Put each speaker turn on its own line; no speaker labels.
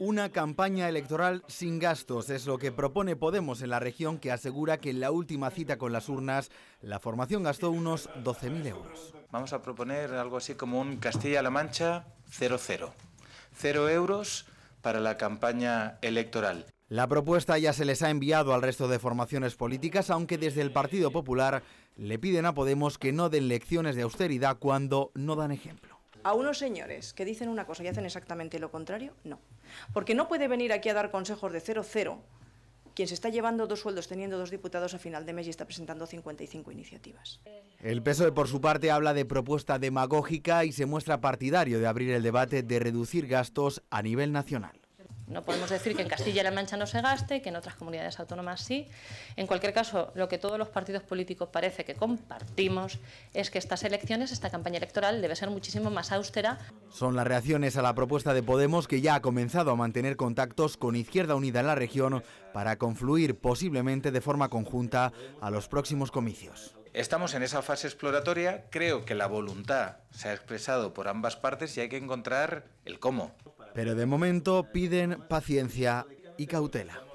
Una campaña electoral sin gastos es lo que propone Podemos en la región que asegura que en la última cita con las urnas la formación gastó unos 12.000 euros.
Vamos a proponer algo así como un Castilla-La Mancha 0-0. Cero euros para la campaña electoral.
La propuesta ya se les ha enviado al resto de formaciones políticas, aunque desde el Partido Popular le piden a Podemos que no den lecciones de austeridad cuando no dan ejemplo
a unos señores que dicen una cosa y hacen exactamente lo contrario, no. Porque no puede venir aquí a dar consejos de cero cero quien se está llevando dos sueldos teniendo dos diputados a final de mes y está presentando 55 iniciativas.
El PSOE, por su parte, habla de propuesta demagógica y se muestra partidario de abrir el debate de reducir gastos a nivel nacional.
No podemos decir que en Castilla-La Mancha no se gaste, que en otras comunidades autónomas sí. En cualquier caso, lo que todos los partidos políticos parece que compartimos es que estas elecciones, esta campaña electoral, debe ser muchísimo más austera.
Son las reacciones a la propuesta de Podemos que ya ha comenzado a mantener contactos con Izquierda Unida en la región para confluir posiblemente de forma conjunta a los próximos comicios.
Estamos en esa fase exploratoria, creo que la voluntad se ha expresado por ambas partes y hay que encontrar el cómo.
Pero de momento piden paciencia y cautela.